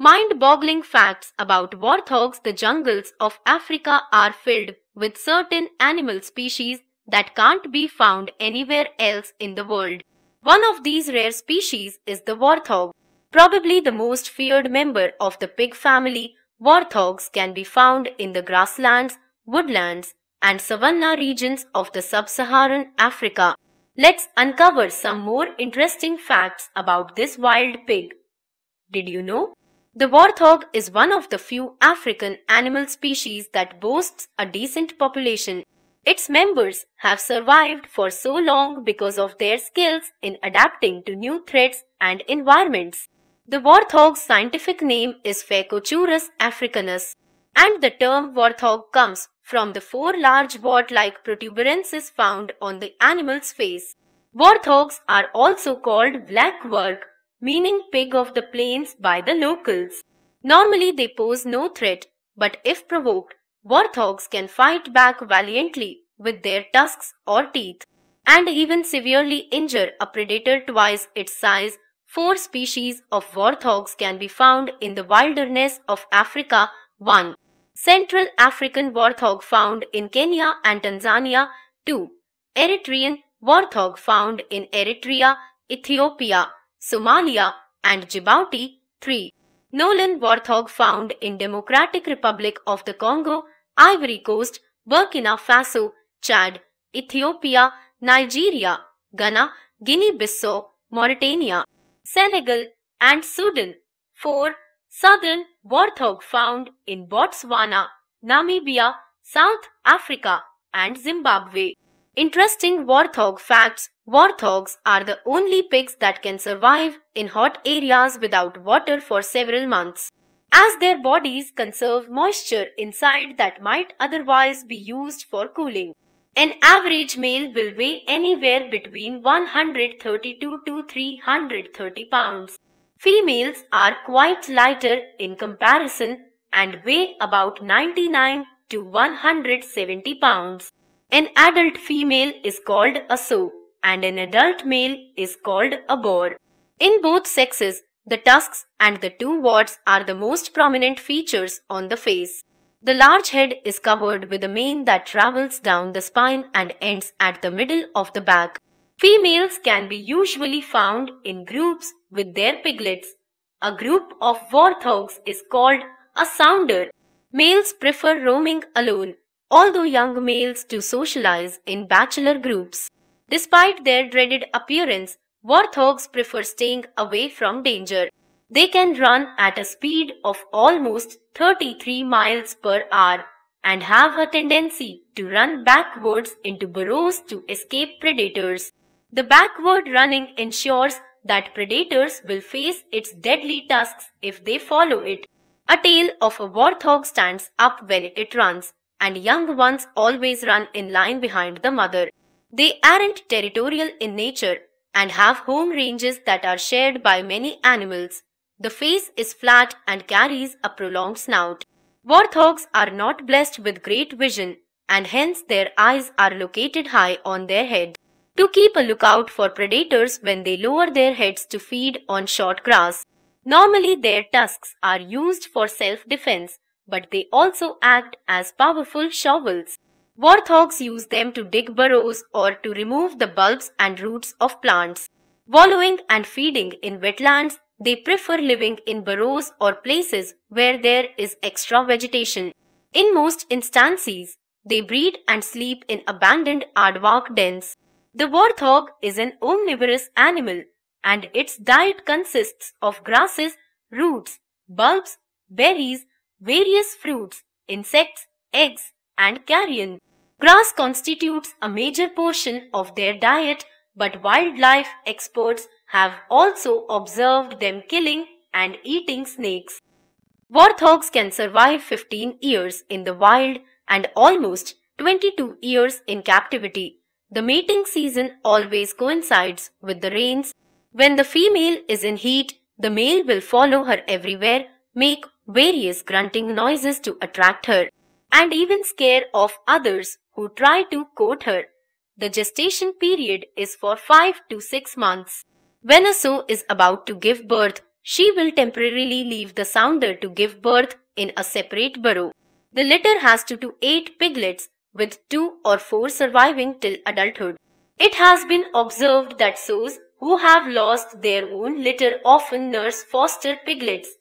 Mind-boggling facts about warthogs The jungles of Africa are filled with certain animal species that can't be found anywhere else in the world. One of these rare species is the warthog. Probably the most feared member of the pig family, warthogs can be found in the grasslands, woodlands, and savanna regions of the sub-Saharan Africa. Let's uncover some more interesting facts about this wild pig. Did you know? The warthog is one of the few African animal species that boasts a decent population. Its members have survived for so long because of their skills in adapting to new threats and environments. The warthog's scientific name is Phacochurus africanus, and the term warthog comes from the four large wart-like protuberances found on the animal's face. Warthogs are also called black work meaning pig of the plains by the locals. Normally they pose no threat, but if provoked, warthogs can fight back valiantly with their tusks or teeth and even severely injure a predator twice its size. Four species of warthogs can be found in the wilderness of Africa. 1. Central African warthog found in Kenya and Tanzania. 2. Eritrean warthog found in Eritrea, Ethiopia Somalia, and Djibouti. 3. Nolan Warthog found in Democratic Republic of the Congo, Ivory Coast, Burkina Faso, Chad, Ethiopia, Nigeria, Ghana, Guinea-Bissau, Mauritania, Senegal, and Sudan. 4. Southern warthog found in Botswana, Namibia, South Africa, and Zimbabwe. Interesting warthog facts Warthogs are the only pigs that can survive in hot areas without water for several months, as their bodies conserve moisture inside that might otherwise be used for cooling. An average male will weigh anywhere between 132 to 330 pounds. Females are quite lighter in comparison and weigh about 99 to 170 pounds. An adult female is called a sow and an adult male is called a boar. In both sexes, the tusks and the two warts are the most prominent features on the face. The large head is covered with a mane that travels down the spine and ends at the middle of the back. Females can be usually found in groups with their piglets. A group of warthogs is called a sounder. Males prefer roaming alone, although young males do socialize in bachelor groups. Despite their dreaded appearance, warthogs prefer staying away from danger. They can run at a speed of almost 33 miles per hour and have a tendency to run backwards into burrows to escape predators. The backward running ensures that predators will face its deadly tusks if they follow it. A tail of a warthog stands up when it runs, and young ones always run in line behind the mother. They aren't territorial in nature and have home ranges that are shared by many animals. The face is flat and carries a prolonged snout. Warthogs are not blessed with great vision and hence their eyes are located high on their head. To keep a lookout for predators when they lower their heads to feed on short grass. Normally their tusks are used for self-defense, but they also act as powerful shovels. Warthogs use them to dig burrows or to remove the bulbs and roots of plants. Wallowing and feeding in wetlands, they prefer living in burrows or places where there is extra vegetation. In most instances, they breed and sleep in abandoned aardvark dens. The warthog is an omnivorous animal and its diet consists of grasses, roots, bulbs, berries, various fruits, insects, eggs and carrion. Grass constitutes a major portion of their diet, but wildlife experts have also observed them killing and eating snakes. Warthogs can survive 15 years in the wild and almost 22 years in captivity. The mating season always coincides with the rains. When the female is in heat, the male will follow her everywhere, make various grunting noises to attract her, and even scare off others who try to court her. The gestation period is for 5 to 6 months. When a sow is about to give birth, she will temporarily leave the sounder to give birth in a separate burrow. The litter has 2 to 8 piglets with 2 or 4 surviving till adulthood. It has been observed that sows who have lost their own litter often nurse foster piglets.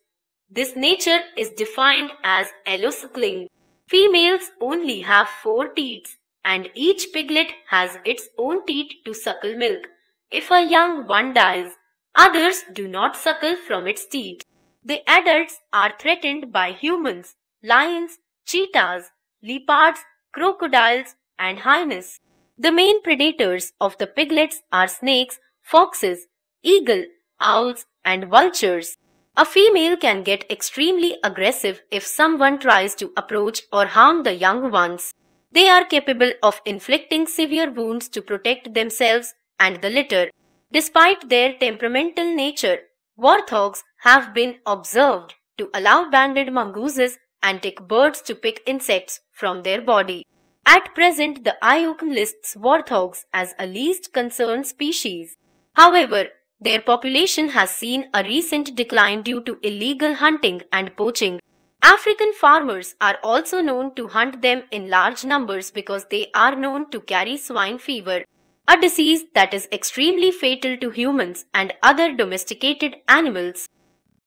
This nature is defined as allocycling. Females only have four teats, and each piglet has its own teat to suckle milk. If a young one dies, others do not suckle from its teat. The adults are threatened by humans, lions, cheetahs, leopards, crocodiles, and hyenas. The main predators of the piglets are snakes, foxes, eagle, owls, and vultures. A female can get extremely aggressive if someone tries to approach or harm the young ones. They are capable of inflicting severe wounds to protect themselves and the litter. Despite their temperamental nature, warthogs have been observed to allow banded mongooses and tick birds to pick insects from their body. At present, the IUCN lists warthogs as a least concern species. However, their population has seen a recent decline due to illegal hunting and poaching. African farmers are also known to hunt them in large numbers because they are known to carry swine fever, a disease that is extremely fatal to humans and other domesticated animals.